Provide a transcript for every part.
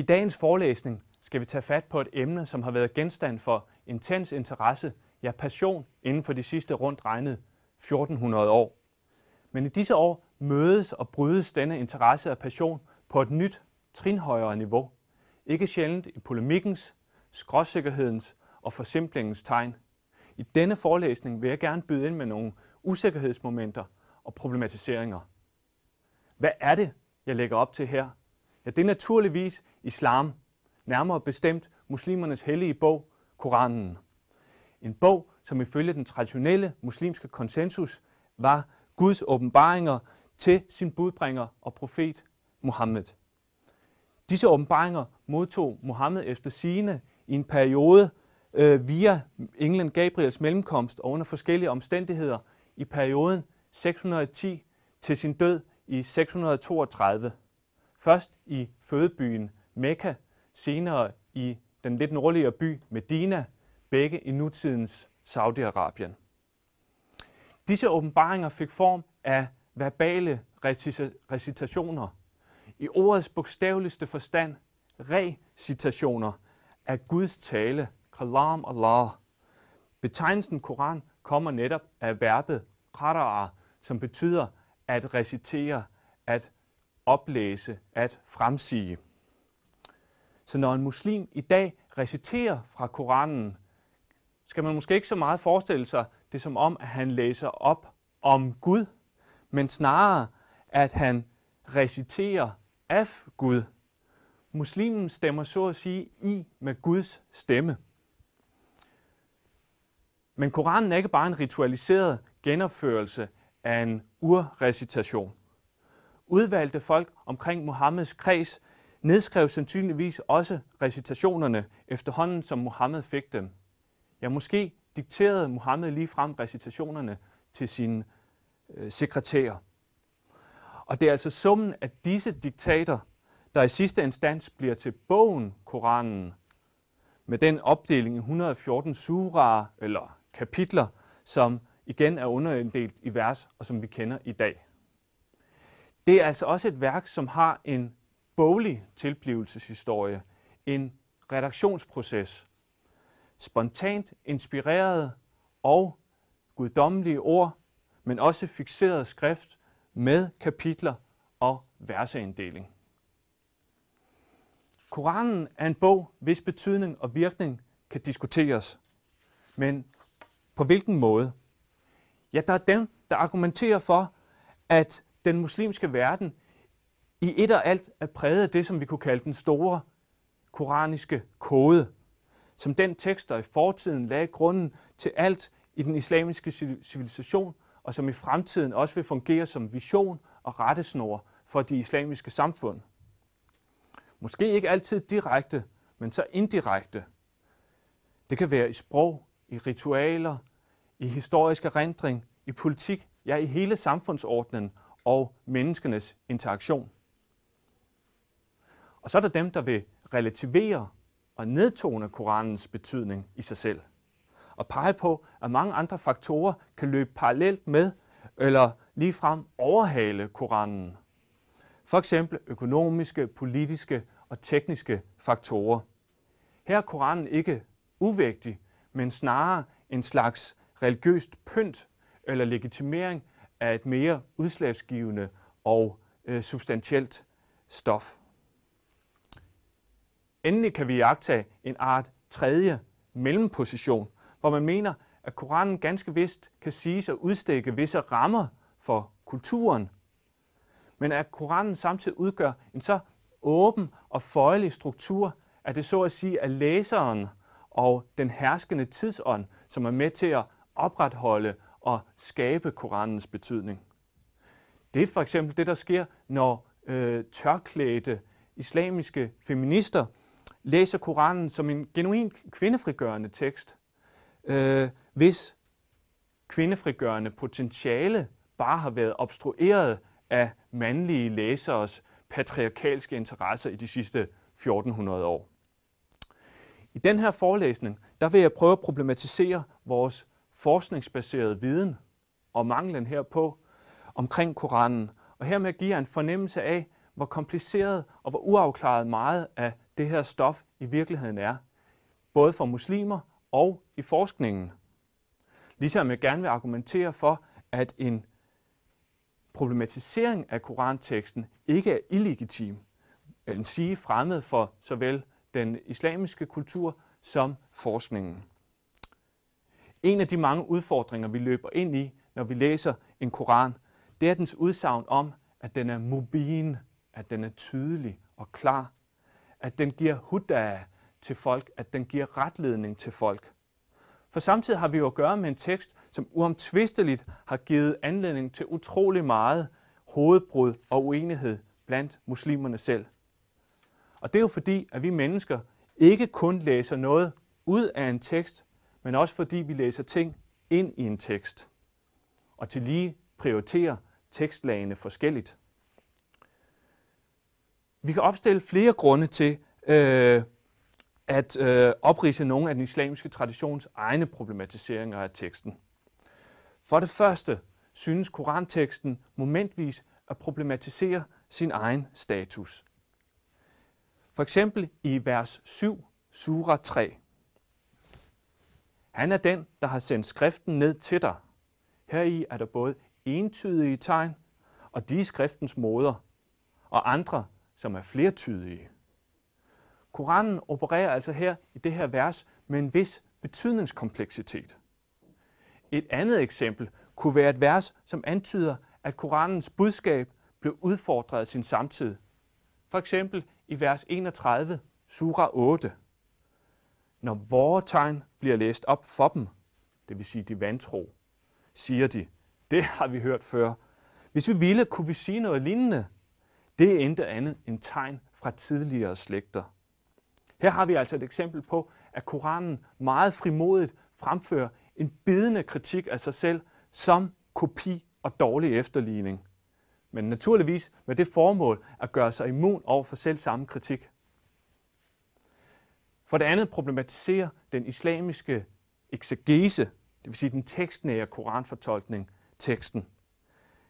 I dagens forelæsning skal vi tage fat på et emne, som har været genstand for intens interesse, ja passion, inden for de sidste rundt regnet 1400 år. Men i disse år mødes og brydes denne interesse og passion på et nyt, trinhøjere niveau. Ikke sjældent i polemikkens, skråsikkerhedens og forsimplingens tegn. I denne forelæsning vil jeg gerne byde ind med nogle usikkerhedsmomenter og problematiseringer. Hvad er det, jeg lægger op til her? Ja, det er naturligvis islam, nærmere bestemt muslimernes hellige bog, Koranen. En bog, som ifølge den traditionelle muslimske konsensus var Guds åbenbaringer til sin budbringer og profet Muhammed. Disse åbenbaringer modtog Muhammed efter sigende i en periode øh, via englen Gabriels mellemkomst og under forskellige omstændigheder i perioden 610 til sin død i 632. Først i fødebyen Mekka, senere i den lidt nordligere by Medina, begge i nutidens Saudi-Arabien. Disse åbenbaringer fik form af verbale recitationer, i ordets bogstaveligste forstand recitationer af Guds tale, kalam Allah. Betegnelsen Koran kommer netop af verbet qara'a, som betyder at recitere, at oplæse, at fremsige. Så når en muslim i dag reciterer fra Koranen, skal man måske ikke så meget forestille sig det som om, at han læser op om Gud, men snarere, at han reciterer af Gud. Muslimen stemmer så at sige i med Guds stemme. Men Koranen er ikke bare en ritualiseret genopførelse af en urrecitation udvalgte folk omkring Muhammeds kreds nedskrev sandsynligvis også recitationerne efterhånden, som Muhammed fik dem. Ja, måske dikterede Muhammed lige frem recitationerne til sine øh, sekretærer. Og det er altså summen af disse diktater, der i sidste instans bliver til bogen Koranen, med den opdeling i 114 surer eller kapitler, som igen er underinddelt i vers og som vi kender i dag. Det er altså også et værk, som har en boglig tilblivelseshistorie, en redaktionsproces. Spontant inspirerede og guddommelige ord, men også fixeret skrift med kapitler og verseinddeling. Koranen er en bog, hvis betydning og virkning kan diskuteres. Men på hvilken måde? Ja, der er dem, der argumenterer for, at den muslimske verden i et og alt er præget af det, som vi kunne kalde den store koraniske kode, som den tekst, der i fortiden lagde grunden til alt i den islamiske civilisation, og som i fremtiden også vil fungere som vision og rettesnor for de islamiske samfund. Måske ikke altid direkte, men så indirekte. Det kan være i sprog, i ritualer, i historisk erindring, i politik, ja i hele samfundsordenen og menneskenes interaktion. Og så er der dem, der vil relativere og nedtone Koranens betydning i sig selv, og pege på, at mange andre faktorer kan løbe parallelt med eller ligefrem overhale Koranen. For eksempel økonomiske, politiske og tekniske faktorer. Her er Koranen ikke uvægtig, men snarere en slags religiøst pynt eller legitimering af et mere udslagsgivende og øh, substantielt stof. Endelig kan vi iagtage en art tredje mellemposition, hvor man mener, at Koranen ganske vist kan siges at udstikke visse rammer for kulturen, men at Koranen samtidig udgør en så åben og føjelig struktur, at det så at sige er læseren og den herskende tidsånd, som er med til at opretholde at skabe Koranens betydning. Det er for eksempel det, der sker, når øh, tørklædte islamiske feminister læser Koranen som en genuin kvindefrigørende tekst, øh, hvis kvindefrigørende potentiale bare har været obstrueret af mandlige læseres patriarkalske interesser i de sidste 1400 år. I den her forelæsning, der vil jeg prøve at problematisere vores forskningsbaseret viden og manglen herpå omkring Koranen. Og hermed giver en fornemmelse af, hvor kompliceret og hvor uafklaret meget af det her stof i virkeligheden er, både for muslimer og i forskningen. Ligesom jeg gerne vil argumentere for, at en problematisering af koranteksten ikke er illegitim, eller sige fremmed for såvel den islamiske kultur som forskningen. En af de mange udfordringer, vi løber ind i, når vi læser en koran, det er dens udsagn om, at den er mubin, at den er tydelig og klar, at den giver hudda til folk, at den giver retledning til folk. For samtidig har vi jo at gøre med en tekst, som uomtvisteligt har givet anledning til utrolig meget hovedbrud og uenighed blandt muslimerne selv. Og det er jo fordi, at vi mennesker ikke kun læser noget ud af en tekst, men også fordi vi læser ting ind i en tekst, og til lige prioriterer tekstlagene forskelligt. Vi kan opstille flere grunde til øh, at øh, oprise nogle af den islamiske traditions egne problematiseringer af teksten. For det første synes koranteksten momentvis at problematisere sin egen status. For eksempel i vers 7, sura 3. Han er den, der har sendt skriften ned til dig. Her i er der både entydige tegn, og de er skriftens moder, og andre, som er flertydige. Koranen opererer altså her i det her vers med en vis betydningskompleksitet. Et andet eksempel kunne være et vers, som antyder, at Koranens budskab blev udfordret af sin samtid. For eksempel i vers 31, sura 8. Når vores tegn bliver læst op for dem, det vil sige de vantro, siger de, det har vi hørt før. Hvis vi ville, kunne vi sige noget lignende. Det er intet andet end tegn fra tidligere slægter. Her har vi altså et eksempel på, at Koranen meget frimodigt fremfører en bidende kritik af sig selv som kopi og dårlig efterligning. Men naturligvis med det formål at gøre sig immun over for selv samme kritik. For det andet problematiserer den islamiske eksegese, det vil sige den tekstnære koranfortolkning, teksten.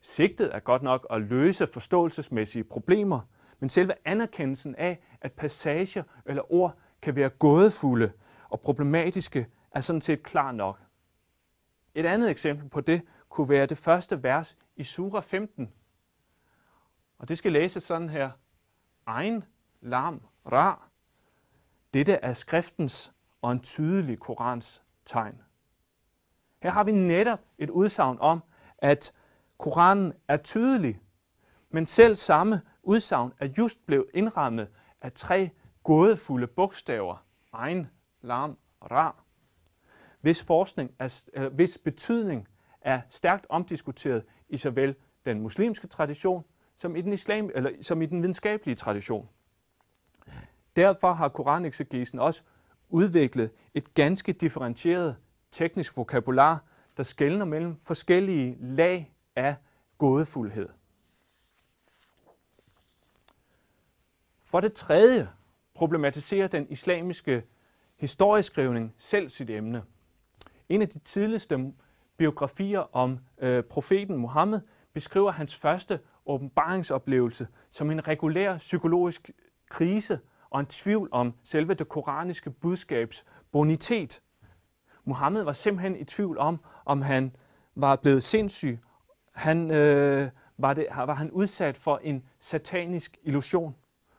Sigtet er godt nok at løse forståelsesmæssige problemer, men selve anerkendelsen af, at passager eller ord kan være gådefulde og problematiske, er sådan set klar nok. Et andet eksempel på det kunne være det første vers i Sura 15. Og det skal læses sådan her. Ein, lam, ra. Dette er skriftens og en tydelig Korans tegn. Her har vi netop et udsagn om, at Koranen er tydelig, men selv samme udsagn er just blevet indrammet af tre gådefulde bogstaver, Ein, Lam, Ra, hvis, forskning er, eller hvis betydning er stærkt omdiskuteret i såvel den muslimske tradition som i den, islam, eller, som i den videnskabelige tradition. Derfor har koranexegesen også udviklet et ganske differentieret teknisk vokabular, der skældner mellem forskellige lag af gådefuldhed. For det tredje problematiserer den islamiske historieskrivning selv sit emne. En af de tidligste biografier om øh, profeten Mohammed beskriver hans første åbenbaringsoplevelse som en regulær psykologisk krise – og en tvivl om selve det koraniske budskabs bonitet. Mohammed var simpelthen i tvivl om, om han var blevet sindssyg. Han, øh, var, det, var han udsat for en satanisk illusion.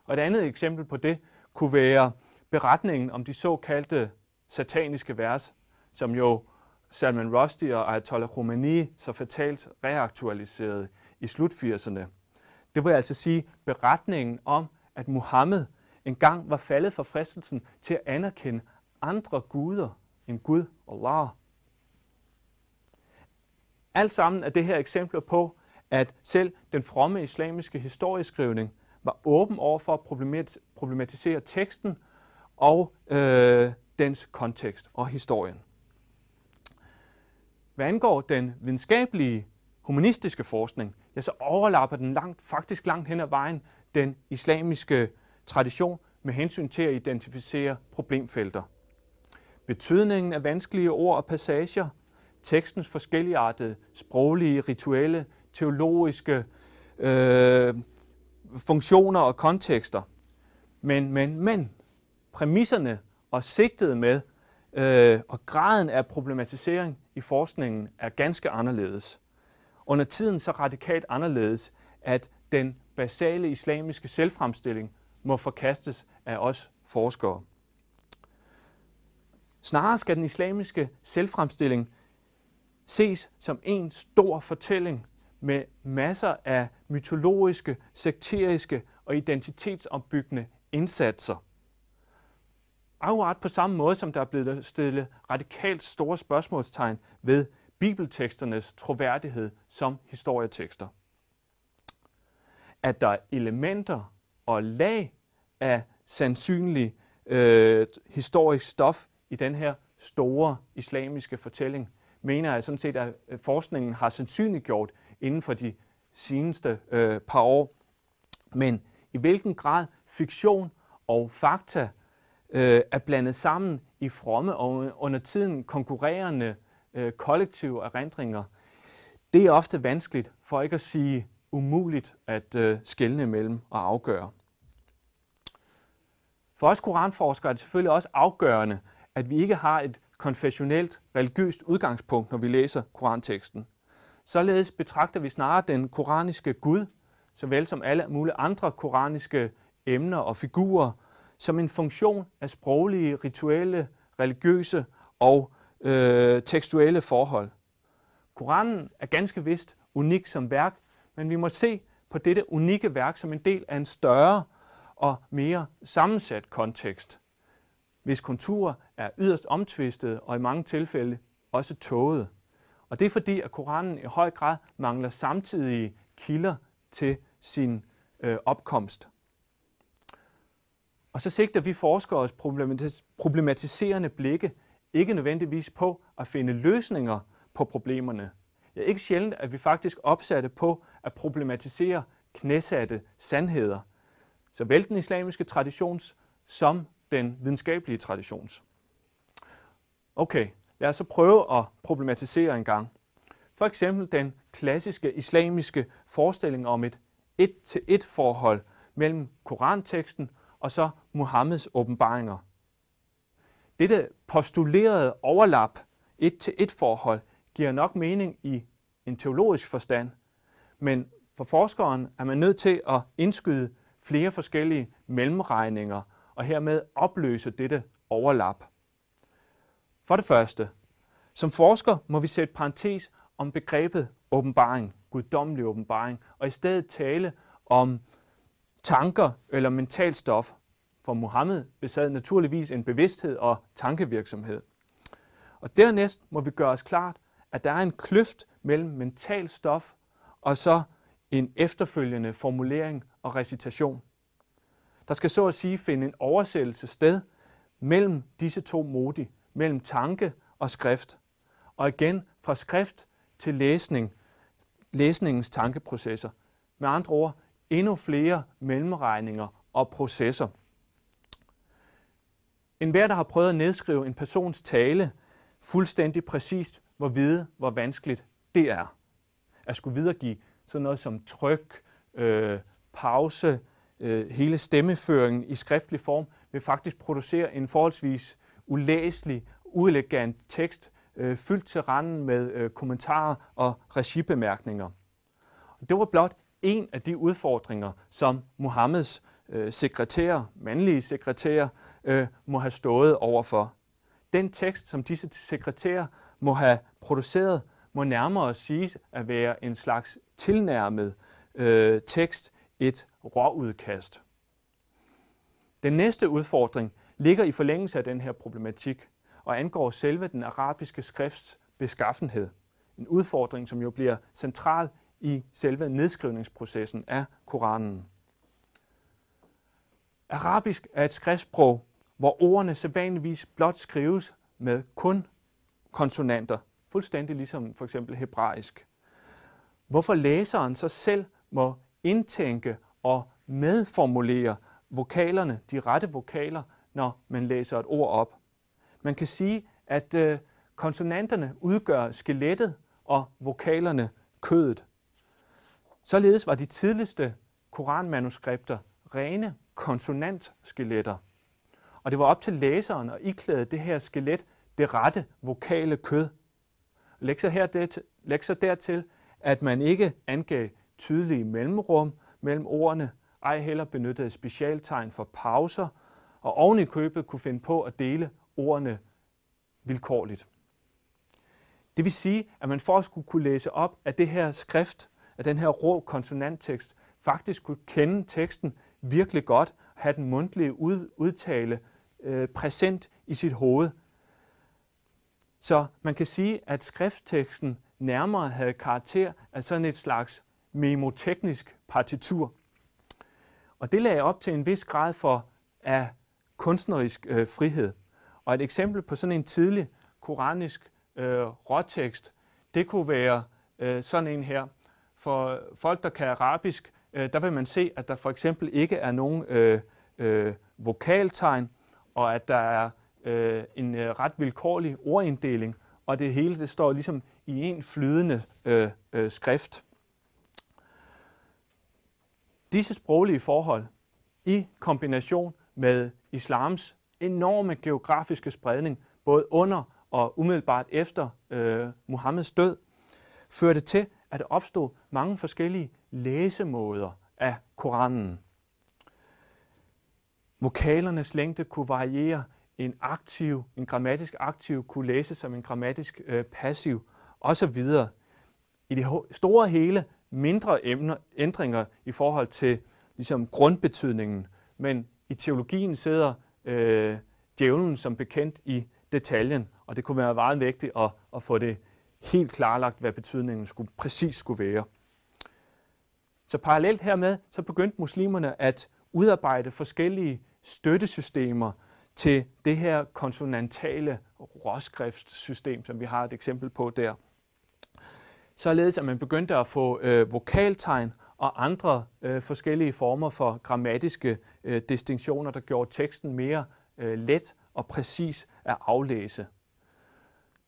Og et andet eksempel på det kunne være beretningen om de såkaldte sataniske vers, som jo Salman Rushdie og Ayatollah Khomeini så fatalt reaktualiserede i slut 80'erne. Det vil altså sige beretningen om, at Muhammed engang var faldet for fristelsen til at anerkende andre guder end Gud Allah. Alt sammen er det her eksempler på, at selv den fromme islamiske historieskrivning var åben over for at problematisere teksten og øh, dens kontekst og historien. Hvad angår den videnskabelige humanistiske forskning, ja, så overlapper den langt, faktisk langt hen ad vejen den islamiske tradition med hensyn til at identificere problemfelter. Betydningen af vanskelige ord og passager, tekstens forskelligartede sproglige, rituelle, teologiske øh, funktioner og kontekster. Men, men, men, præmisserne og sigtet med øh, og graden af problematisering i forskningen er ganske anderledes. Under tiden så radikalt anderledes, at den basale islamiske selvfremstilling må forkastes af os forskere. Snarere skal den islamiske selvfremstilling ses som en stor fortælling med masser af mytologiske, sekteriske og identitetsopbyggende indsatser. Akkurat på samme måde, som der er blevet stillet radikalt store spørgsmålstegn ved bibelteksternes troværdighed som historietekster. At der er elementer og lag af sandsynlig øh, historisk stof i den her store islamiske fortælling, mener jeg sådan set, at øh, forskningen har sandsynliggjort inden for de seneste øh, par år. Men i hvilken grad fiktion og fakta øh, er blandet sammen i fromme og under tiden konkurrerende øh, kollektive erindringer, det er ofte vanskeligt, for ikke at sige umuligt at øh, skelne mellem og afgøre. For os koranforskere er det selvfølgelig også afgørende, at vi ikke har et konfessionelt religiøst udgangspunkt, når vi læser koranteksten. Således betragter vi snarere den koraniske Gud, såvel som alle mulige andre koraniske emner og figurer, som en funktion af sproglige, rituelle, religiøse og øh, tekstuelle forhold. Koranen er ganske vist unik som værk, men vi må se på dette unikke værk som en del af en større og mere sammensat kontekst, hvis konturer er yderst omtvistede og i mange tilfælde også tågede. Og det er fordi, at Koranen i høj grad mangler samtidige kilder til sin øh, opkomst. Og så sigter vi forskeres problematiserende blikke ikke nødvendigvis på at finde løsninger på problemerne. Ja, ikke sjældent at vi faktisk opsatte på at problematisere knæsatte sandheder, såvel den islamiske traditions som den videnskabelige traditions. Okay, lad os så prøve at problematisere en gang. For eksempel den klassiske islamiske forestilling om et et-til-et forhold mellem koranteksten og så Muhammeds åbenbaringer. Dette postulerede overlap, et-til-et forhold, giver nok mening i en teologisk forstand – men for forskeren er man nødt til at indskyde flere forskellige mellemregninger og hermed opløse dette overlap. For det første, som forsker må vi sætte parentes om begrebet åbenbaring, guddommelig åbenbaring, og i stedet tale om tanker eller mentalt stof, for Mohammed besad naturligvis en bevidsthed og tankevirksomhed. Og dernæst må vi gøre os klart, at der er en kløft mellem mentalt stof og så en efterfølgende formulering og recitation. Der skal så at sige finde en oversættelse sted mellem disse to modi, mellem tanke og skrift. Og igen fra skrift til læsning, læsningens tankeprocesser. Med andre ord, endnu flere mellemregninger og processer. En hver, der har prøvet at nedskrive en persons tale fuldstændig præcist, må vide, hvor vanskeligt det er at skulle videregive sådan noget som tryk, øh, pause, øh, hele stemmeføringen i skriftlig form, vil faktisk producere en forholdsvis ulæselig, uelegant tekst, øh, fyldt til randen med øh, kommentarer og regibemærkninger. Det var blot en af de udfordringer, som Mohammeds øh, sekretær, mandlige sekretær, øh, må have stået overfor. Den tekst, som disse sekretærer må have produceret, må nærmere siges at være en slags tilnærmet øh, tekst, et råudkast. Den næste udfordring ligger i forlængelse af den her problematik og angår selve den arabiske skrifts beskaffenhed. En udfordring, som jo bliver central i selve nedskrivningsprocessen af Koranen. Arabisk er et skriftsprog, hvor ordene sædvanligvis blot skrives med kun konsonanter, fuldstændig ligesom for eksempel hebraisk. Hvorfor læseren så selv må indtænke og medformulere vokalerne, de rette vokaler, når man læser et ord op. Man kan sige, at øh, konsonanterne udgør skelettet og vokalerne kødet. Således var de tidligste koranmanuskripter rene konsonantskeletter. Og det var op til læseren at iklæde det her skelet det rette vokale kød. Lektier, her dertil, lektier dertil, at man ikke angav tydelige mellemrum mellem ordene, ej heller benyttede specialtegn for pauser, og oven i købet kunne finde på at dele ordene vilkårligt. Det vil sige, at man for at skulle kunne læse op af det her skrift, af den her rå konsonanttekst, faktisk kunne kende teksten virkelig godt, have den mundtlige udtale øh, præsent i sit hoved, så man kan sige, at skriftteksten nærmere havde karakter af sådan et slags memoteknisk partitur. Og det lagde op til en vis grad for af kunstnerisk øh, frihed. Og et eksempel på sådan en tidlig koranisk øh, råtekst, det kunne være øh, sådan en her. For folk, der kan arabisk, øh, der vil man se, at der for eksempel ikke er nogen øh, øh, vokaltegn, og at der er øh, en øh, ret vilkårlig ordinddeling, og det hele det står ligesom i en flydende øh, øh, skrift. Disse sproglige forhold i kombination med islams enorme geografiske spredning, både under og umiddelbart efter øh, Muhammeds død, førte til, at der opstod mange forskellige læsemåder af Koranen. Vokalernes længde kunne variere en aktiv, en grammatisk aktiv kunne læses som en grammatisk øh, passiv osv. I det store hele mindre emner, ændringer i forhold til ligesom grundbetydningen, men i teologien sidder øh, djævlen som bekendt i detaljen, og det kunne være meget vigtigt at, at få det helt klarlagt, hvad betydningen skulle, præcis skulle være. Så parallelt hermed, så begyndte muslimerne at udarbejde forskellige støttesystemer, til det her konsonantale råskriftsystem, som vi har et eksempel på der. Således at man begyndte at få øh, vokaltegn og andre øh, forskellige former for grammatiske øh, distinktioner, der gjorde teksten mere øh, let og præcis at aflæse.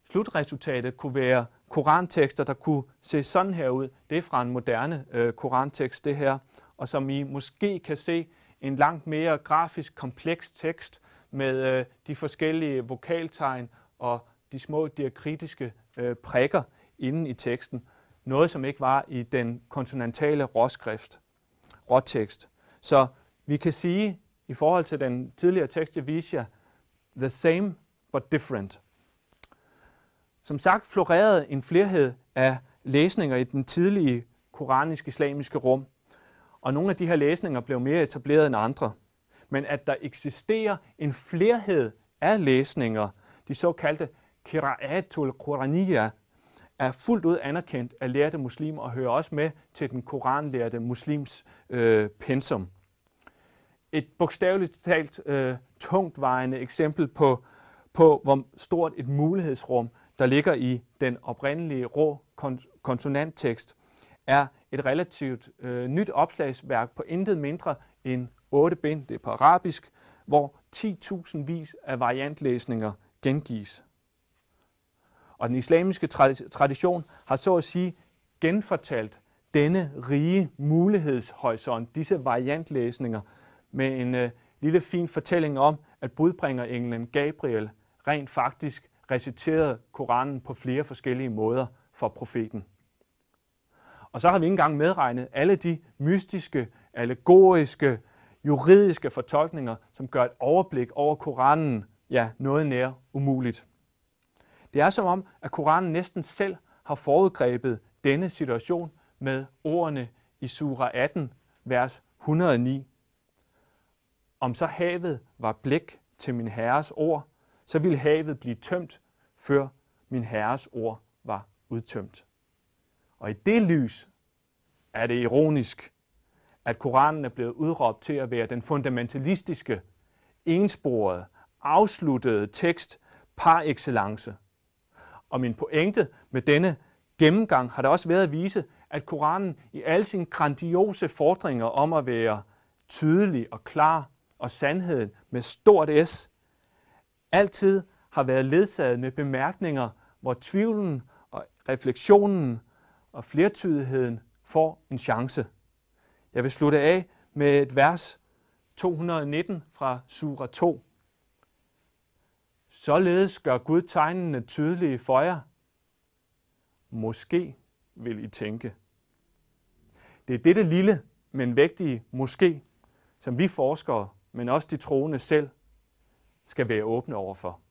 Slutresultatet kunne være korantekster, der kunne se sådan her ud. Det er fra en moderne øh, korantekst, det her. Og som I måske kan se, en langt mere grafisk kompleks tekst, med øh, de forskellige vokaltegn og de små diakritiske øh, prikker inden i teksten. Noget, som ikke var i den konsonantale råskrift, råtekst. Så vi kan sige, i forhold til den tidligere tekst, jeg viser jer, the same but different. Som sagt florerede en flerhed af læsninger i den tidlige koranisk-islamiske rum, og nogle af de her læsninger blev mere etableret end andre – men at der eksisterer en flerhed af læsninger, de såkaldte kiraatul Qurania, er fuldt ud anerkendt af lærte muslimer og hører også med til den koranlærte muslims øh, pensum. Et bogstaveligt talt øh, tungt vejende eksempel på, på, hvor stort et mulighedsrum, der ligger i den oprindelige rå konsonanttekst, er et relativt øh, nyt opslagsværk på intet mindre end otte bind, det er på arabisk, hvor 10.000 vis af variantlæsninger gengives. Og den islamiske tradition har så at sige genfortalt denne rige mulighedshorisont, disse variantlæsninger, med en øh, lille fin fortælling om, at budbringerenglen Gabriel rent faktisk reciterede Koranen på flere forskellige måder for profeten. Og så har vi ikke engang medregnet alle de mystiske, allegoriske, juridiske fortolkninger, som gør et overblik over Koranen ja, noget nær umuligt. Det er som om, at Koranen næsten selv har foregrebet denne situation med ordene i Sura 18, vers 109. Om så havet var blæk til min herres ord, så ville havet blive tømt, før min herres ord var udtømt. Og i det lys er det ironisk, at Koranen er blevet udråbt til at være den fundamentalistiske, ensporede, afsluttede tekst par excellence. Og min pointe med denne gennemgang har da også været at vise, at Koranen i alle sine grandiose fordringer om at være tydelig og klar og sandheden med stort S, altid har været ledsaget med bemærkninger, hvor tvivlen og refleksionen og flertydigheden får en chance. Jeg vil slutte af med et vers 219 fra Sura 2. Således gør Gud tegnene tydelige for jer. Måske vil I tænke. Det er dette lille, men vægtige måske, som vi forskere, men også de troende selv, skal være åbne overfor.